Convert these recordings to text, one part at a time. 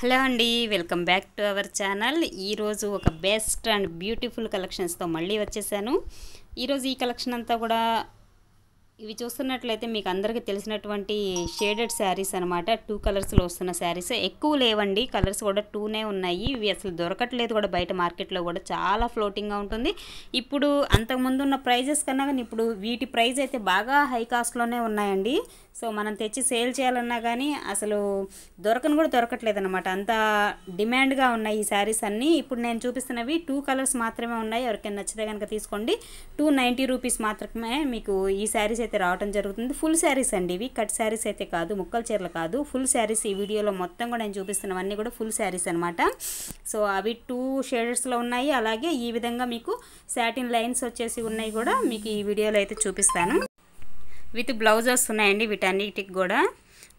hello అండి welcome back to our channel ఈరోజు ఒక బెస్ట్ అండ్ బ్యూటిఫుల్ కలెక్షన్స్తో మళ్ళీ వచ్చేసాను ఈరోజు ఈ కలెక్షన్ అంతా కూడా ఇవి చూస్తున్నట్లయితే మీకు అందరికీ తెలిసినటువంటి షేడెడ్ శారీస్ అనమాట టూ కలర్స్లో వస్తున్న శారీస్ ఎక్కువ లేవండి కలర్స్ కూడా టూనే ఉన్నాయి ఇవి అసలు దొరకట్లేదు కూడా బయట మార్కెట్లో కూడా చాలా ఫ్లోటింగ్గా ఉంటుంది ఇప్పుడు అంతకుముందు ఉన్న ప్రైజెస్ కన్నా కానీ ఇప్పుడు వీటి ప్రైజ్ అయితే బాగా హై కాస్ట్లోనే ఉన్నాయండి సో మనం తెచ్చి సేల్ చేయాలన్నా కానీ అసలు దొరకని కూడా దొరకట్లేదు అనమాట అంత డిమాండ్గా ఉన్నాయి ఈ శారీస్ అన్నీ ఇప్పుడు నేను చూపిస్తున్నవి టూ కలర్స్ మాత్రమే ఉన్నాయి ఎవరికైనా నచ్చితే కనుక తీసుకోండి టూ నైంటీ రూపీస్ మాత్రమే మీకు ఈ శారీస్ అయితే రావడం జరుగుతుంది ఫుల్ శారీస్ అండి ఇవి కట్ శారీస్ అయితే కాదు ముక్కల చీరలు కాదు ఫుల్ శారీస్ ఈ వీడియోలో మొత్తం కూడా నేను చూపిస్తున్నవన్నీ కూడా ఫుల్ శారీస్ అనమాట సో అవి టూ షేడర్స్లో ఉన్నాయి అలాగే ఈ విధంగా మీకు శాటిన్ లైన్స్ వచ్చేసి ఉన్నాయి కూడా మీకు ఈ వీడియోలో అయితే చూపిస్తాను విత్ బ్లౌజెస్ ఉన్నాయండి వీటన్నిటికి కూడా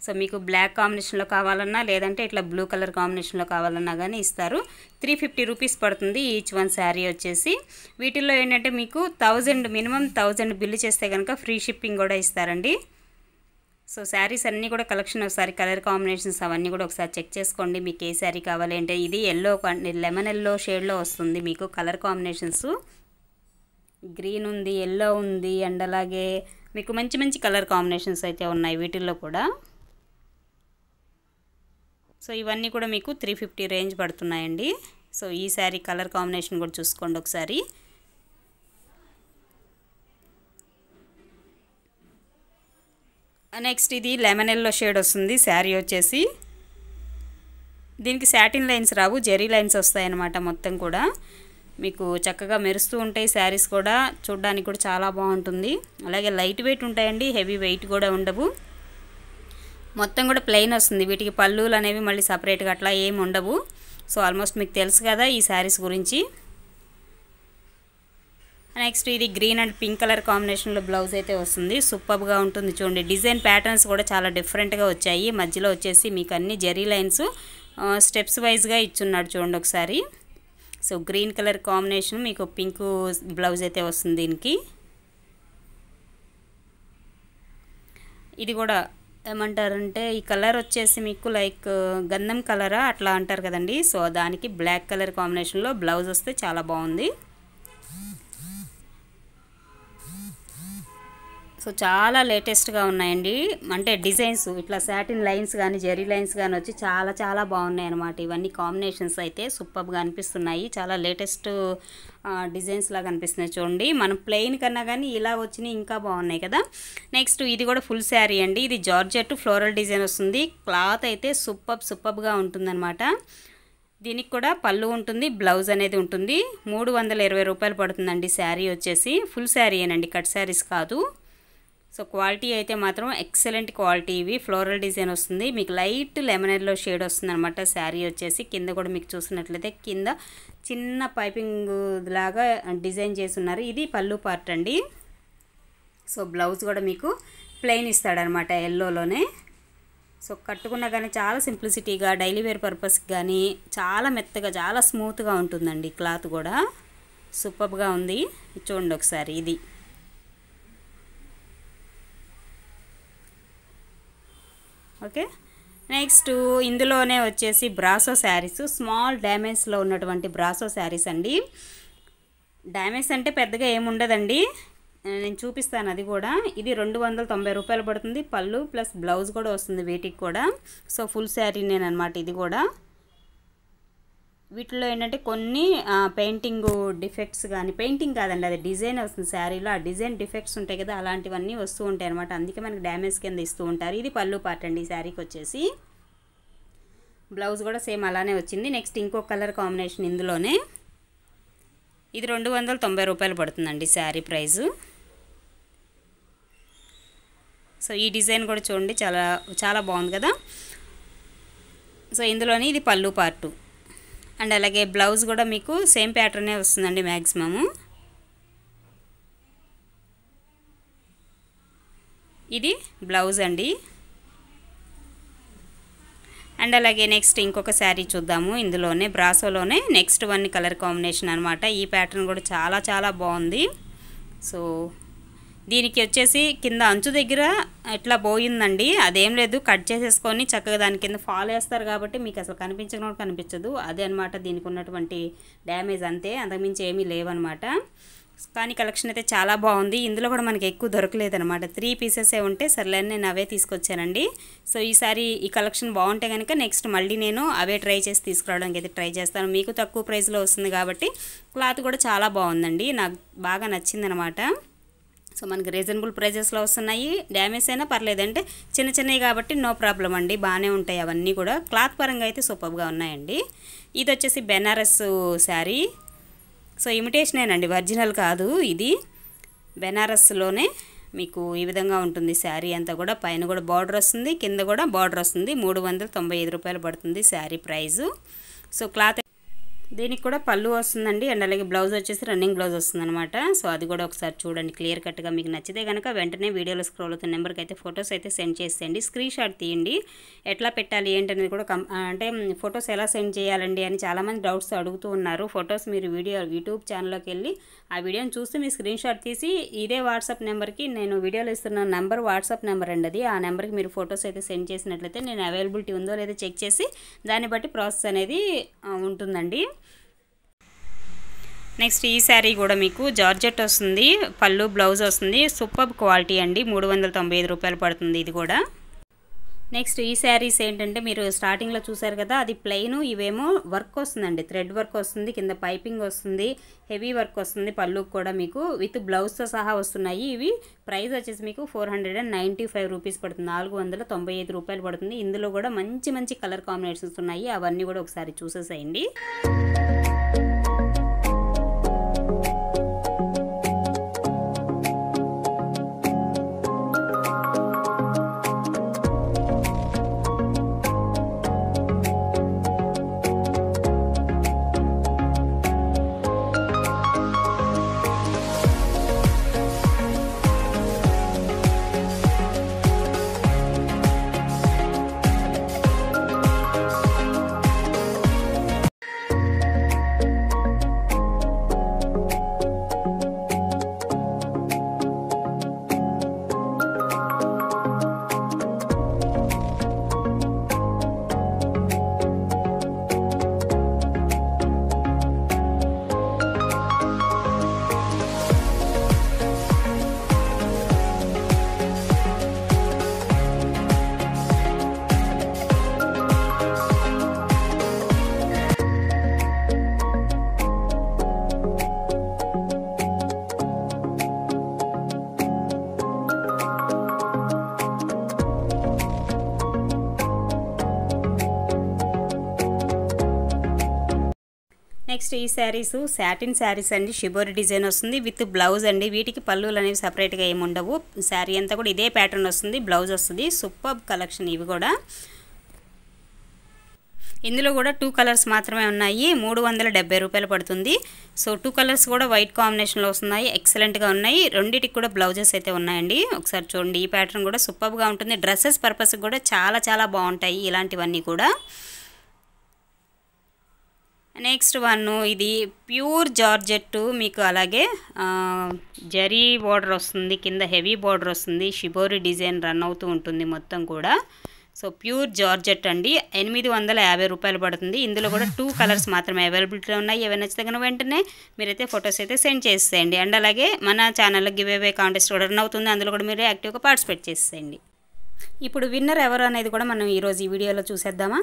సో మీకు బ్లాక్ కాంబినేషన్లో కావాలన్నా లేదంటే ఇట్లా బ్లూ కలర్ కాంబినేషన్లో కావాలన్నా కానీ ఇస్తారు త్రీ ఫిఫ్టీ రూపీస్ పడుతుంది ఈచ్ వన్ శారీ వచ్చేసి వీటిల్లో ఏంటంటే మీకు థౌజండ్ మినిమం థౌజండ్ బిల్లు చేస్తే కనుక ఫ్రీ షిప్పింగ్ కూడా ఇస్తారండి సో శారీస్ అన్నీ కూడా కలెక్షన్ ఒకసారి కలర్ కాంబినేషన్స్ అవన్నీ కూడా ఒకసారి చెక్ చేసుకోండి మీకు ఏ శారీ కావాలి అంటే ఇది ఎల్లో లెమన్ ఎల్లో షేడ్లో వస్తుంది మీకు కలర్ కాంబినేషన్స్ గ్రీన్ ఉంది ఎల్లో ఉంది అండ్ అలాగే మీకు మంచి మంచి కలర్ కాంబినేషన్స్ అయితే ఉన్నాయి వీటిల్లో కూడా సో ఇవన్నీ కూడా మీకు త్రీ ఫిఫ్టీ రేంజ్ పడుతున్నాయండి సో ఈ శారీ కలర్ కాంబినేషన్ కూడా చూసుకోండి ఒకసారి నెక్స్ట్ ఇది లెమన్ ఎల్లో షేడ్ వస్తుంది శారీ వచ్చేసి దీనికి శాటిన్ లైన్స్ రావు జెరీ లైన్స్ వస్తాయన్నమాట మొత్తం కూడా మీకు చక్కగా మెరుస్తూ ఉంటాయి శారీస్ కూడా చూడ్డానికి కూడా చాలా బాగుంటుంది అలాగే లైట్ వెయిట్ ఉంటాయండి హెవీ వెయిట్ కూడా ఉండవు మొత్తం కూడా ప్లెయిన్ వస్తుంది వీటికి పళ్ళులు అనేవి మళ్ళీ సపరేట్గా అట్లా ఏమి ఉండవు సో ఆల్మోస్ట్ మీకు తెలుసు కదా ఈ శారీస్ గురించి నెక్స్ట్ ఇది గ్రీన్ అండ్ పింక్ కలర్ కాంబినేషన్లో బ్లౌజ్ అయితే వస్తుంది సూపర్గా ఉంటుంది చూడండి డిజైన్ ప్యాటర్న్స్ కూడా చాలా డిఫరెంట్గా వచ్చాయి మధ్యలో వచ్చేసి మీకు అన్ని జెరీ లైన్స్ స్టెప్స్ వైజ్గా ఇచ్చున్నాడు చూడండి ఒకసారి సో గ్రీన్ కలర్ కాంబినేషన్ మీకు పింక్ బ్లౌజ్ అయితే వస్తుంది దీనికి ఇది కూడా ఏమంటారంటే ఈ కలర్ వచ్చేసి మీకు లైక్ గంధం కలరా అట్లా అంటారు కదండి సో దానికి బ్లాక్ కలర్ కాంబినేషన్లో బ్లౌజ్ వస్తే చాలా బాగుంది సో చాలా లేటెస్ట్గా ఉన్నాయండి అంటే డిజైన్స్ ఇట్లా శాటిన్ లైన్స్ కానీ జెరీ లైన్స్ కానీ వచ్చి చాలా చాలా బాగున్నాయి అనమాట ఇవన్నీ కాంబినేషన్స్ అయితే సూపర్గా అనిపిస్తున్నాయి చాలా లేటెస్ట్ డిజైన్స్ లాగా అనిపిస్తున్నాయి చూడండి మనం ప్లెయిన్ కన్నా కానీ ఇలా వచ్చినాయి ఇంకా బాగున్నాయి కదా నెక్స్ట్ ఇది కూడా ఫుల్ శారీ అండి ఇది జార్జెట్ ఫ్లోరల్ డిజైన్ వస్తుంది క్లాత్ అయితే సూపర్ సూపర్గా ఉంటుందన్నమాట దీనికి కూడా పళ్ళు ఉంటుంది బ్లౌజ్ అనేది ఉంటుంది మూడు వందల ఇరవై రూపాయలు పడుతుందండి శారీ వచ్చేసి ఫుల్ అండి కట్ శారీస్ కాదు సో క్వాలిటీ అయితే మాత్రం ఎక్సలెంట్ క్వాలిటీ ఇవి ఫ్లోరల్ డిజైన్ వస్తుంది మీకు లైట్ లెమనర్లో షేడ్ వస్తుంది అనమాట శారీ వచ్చేసి కింద కూడా మీకు చూసినట్లయితే కింద చిన్న పైపింగ్ లాగా డిజైన్ చేసి ఉన్నారు ఇది పళ్ళు పార్ట్ అండి సో బ్లౌజ్ కూడా మీకు ప్లెయిన్ ఇస్తాడనమాట ఎల్లోలోనే సో కట్టుకున్నా కానీ చాలా సింప్లిసిటీగా డైలీ వేర్ పర్పస్కి కానీ చాలా మెత్తగా చాలా స్మూత్గా ఉంటుందండి క్లాత్ కూడా సూపర్గా ఉంది చూడండి ఒకసారి ఇది ఓకే నెక్స్ట్ ఇందులోనే వచ్చేసి బ్రాసో శారీస్ స్మాల్ డ్యామేజ్లో ఉన్నటువంటి బ్రాసో శారీస్ అండి డ్యామేజ్ అంటే పెద్దగా ఏముండదండి నేను చూపిస్తాను అది కూడా ఇది రెండు వందల తొంభై రూపాయలు పడుతుంది పళ్ళు ప్లస్ బ్లౌజ్ కూడా వస్తుంది వీటికి కూడా సో ఫుల్ శారీ అనమాట ఇది కూడా వీటిలో ఏంటంటే కొన్ని పెయింటింగ్ డిఫెక్ట్స్ కానీ పెయింటింగ్ కాదండి అది డిజైన్ వస్తుంది శారీలో ఆ డిజైన్ డిఫెక్ట్స్ ఉంటాయి కదా అలాంటివన్నీ వస్తూ ఉంటాయి అనమాట అందుకే మనకి డ్యామేజ్ కింద ఇస్తూ ఉంటారు ఇది పళ్ళు పార్ట్ అండి ఈ శారీకి వచ్చేసి బ్లౌజ్ కూడా సేమ్ అలానే వచ్చింది నెక్స్ట్ ఇంకో కలర్ కాంబినేషన్ ఇందులోనే ఇది రెండు వందల తొంభై రూపాయలు పడుతుందండి శారీ ప్రైజు సో ఈ డిజైన్ కూడా చూడండి చాలా చాలా బాగుంది కదా సో ఇందులోనే ఇది పళ్ళు పార్టు అండ్ అలాగే బ్లౌజ్ కూడా మీకు సేమ్ ప్యాటర్నే వస్తుందండి మ్యాక్సిమము ఇది బ్లౌజ్ అండి అండ్ అలాగే నెక్స్ట్ ఇంకొక శారీ చూద్దాము ఇందులోనే బ్రాసోలోనే నెక్స్ట్ వన్ కలర్ కాంబినేషన్ అనమాట ఈ ప్యాటర్న్ కూడా చాలా చాలా బాగుంది సో దీనికి వచ్చేసి కింద అంచు దగ్గర ఎట్లా పోయిందండి అదేం లేదు కట్ చేసేసుకొని చక్కగా దాని కింద ఫాల్ వేస్తారు కాబట్టి మీకు అసలు కనిపించకుండా కనిపించదు అదే అనమాట దీనికి ఉన్నటువంటి డ్యామేజ్ అంతే అంతకుమించి ఏమీ లేవన్నమాట కానీ కలెక్షన్ అయితే చాలా బాగుంది ఇందులో కూడా మనకి ఎక్కువ దొరకలేదనమాట త్రీ పీసెసే ఉంటే సర్లే నేను అవే తీసుకొచ్చానండి సో ఈసారి ఈ కలెక్షన్ బాగుంటే కనుక నెక్స్ట్ మళ్ళీ నేను అవే ట్రై చేసి తీసుకురావడానికి అయితే ట్రై చేస్తాను మీకు తక్కువ ప్రైస్లో వస్తుంది కాబట్టి క్లాత్ కూడా చాలా బాగుందండి నాకు బాగా నచ్చిందనమాట సో మనకి రీజనబుల్ ప్రైజెస్లో వస్తున్నాయి డ్యామేజ్ అయినా పర్లేదు అంటే చిన్న చిన్నవి కాబట్టి నో ప్రాబ్లం అండి బాగానే ఉంటాయి అవన్నీ కూడా క్లాత్ పరంగా అయితే సూపర్గా ఉన్నాయండి ఇది వచ్చేసి బెనారస్ శారీ సో ఇమిటేషనేనండి ఒరిజినల్ కాదు ఇది బెనారస్లోనే మీకు ఈ విధంగా ఉంటుంది శారీ అంతా కూడా పైన కూడా బార్డర్ వస్తుంది కింద కూడా బార్డర్ వస్తుంది మూడు వందల తొంభై ఐదు రూపాయలు పడుతుంది శారీ ప్రైజు సో క్లాత్ దీనికి కూడా పళ్ళు వస్తుందండి అండ్ అలాగే బ్లౌజ్ వచ్చేసి రన్నింగ్ బ్లౌజ్ వస్తుందనమాట సో అది కూడా ఒకసారి చూడండి క్లియర్ కట్గా మీకు నచ్చితే కనుక వెంటనే వీడియోలో స్క్రోల్ అవుతున్న నెంబర్కి అయితే ఫొటోస్ అయితే సెండ్ చేసేయండి స్క్రీన్ షాట్ తీయండి ఎట్లా పెట్టాలి ఏంటనేది కూడా అంటే ఫొటోస్ ఎలా సెండ్ చేయాలండి అని చాలామంది డౌట్స్ అడుగుతూ ఉన్నారు ఫొటోస్ మీరు వీడియో యూట్యూబ్ ఛానల్లోకి వెళ్ళి ఆ వీడియోని చూస్తే మీ స్క్రీన్ షాట్ తీసి ఇదే వాట్సాప్ నెంబర్కి నేను వీడియోలో ఇస్తున్న నెంబర్ వాట్సాప్ నెంబర్ అండి అది ఆ నెంబర్కి మీరు ఫొటోస్ అయితే సెండ్ చేసినట్లయితే నేను అవైలబిలిటీ ఉందో లేదో చెక్ చేసి దాన్ని బట్టి ప్రాసెస్ అనేది ఉంటుందండి నెక్స్ట్ ఈ శారీ కూడా మీకు జార్జెట్ వస్తుంది పళ్ళు బ్లౌజ్ వస్తుంది సూపర్ క్వాలిటీ అండి మూడు వందల తొంభై ఐదు రూపాయలు పడుతుంది ఇది కూడా నెక్స్ట్ ఈ శారీస్ ఏంటంటే మీరు స్టార్టింగ్లో చూసారు కదా అది ప్లెయిన్ ఇవేమో వర్క్ వస్తుందండి థ్రెడ్ వర్క్ వస్తుంది కింద పైపింగ్ వస్తుంది హెవీ వర్క్ వస్తుంది పళ్ళు కూడా మీకు విత్ బ్లౌజ్తో సహా వస్తున్నాయి ఇవి ప్రైస్ వచ్చేసి మీకు four hundred and ninety five rupees పడుతుంది నాలుగు వందల తొంభై ఐదు రూపాయలు పడుతుంది ఇందులో కూడా మంచి మంచి కలర్ కాంబినేషన్స్ ఉన్నాయి అవన్నీ కూడా ఒకసారి చూసేసేయండి నెక్స్ట్ ఈ శారీస్ శాటిన్ శారీస్ అండి షిబోర్ డిజైన్ వస్తుంది విత్ బ్లౌజ్ అండి వీటికి పళ్ళులు అనేవి సపరేట్గా ఏమి ఉండవు శారీ అంతా కూడా ఇదే ప్యాటర్న్ వస్తుంది బ్లౌజ్ వస్తుంది సూపర్ కలెక్షన్ ఇవి కూడా ఇందులో కూడా టూ కలర్స్ మాత్రమే ఉన్నాయి మూడు వందల డెబ్బై రూపాయలు పడుతుంది సో టూ కలర్స్ కూడా వైట్ కాంబినేషన్లో వస్తున్నాయి ఎక్సలెంట్గా ఉన్నాయి రెండింటికి కూడా బ్లౌజెస్ అయితే ఉన్నాయండి ఒకసారి చూడండి ఈ ప్యాటర్న్ కూడా సూపర్గా ఉంటుంది డ్రెస్సెస్ పర్పస్కి కూడా చాలా చాలా బాగుంటాయి ఇలాంటివన్నీ కూడా నెక్స్ట్ వన్ ఇది ప్యూర్ జార్జెట్టు మీకు అలాగే జరీ బార్డర్ వస్తుంది కింద హెవీ బార్డర్ వస్తుంది షిబోరి డిజైన్ రన్ అవుతూ ఉంటుంది మొత్తం కూడా సో ప్యూర్ జార్జెట్ అండి ఎనిమిది వందల యాభై రూపాయలు పడుతుంది ఇందులో కూడా టూ కలర్స్ మాత్రమే అవైలబిలిటీలో ఉన్నాయి ఏమైనా నచ్చితే కనుక వెంటనే మీరైతే ఫొటోస్ అయితే సెండ్ చేసేయండి అండ్ అలాగే మన ఛానల్లో గివ్ అవే కాంటెస్ట్ కూడా రన్ అవుతుంది అందులో కూడా మీరు యాక్టివ్గా పార్టిసిపేట్ చేసేయండి ఇప్పుడు విన్నర్ ఎవరు అనేది కూడా మనం ఈరోజు ఈ వీడియోలో చూసేద్దామా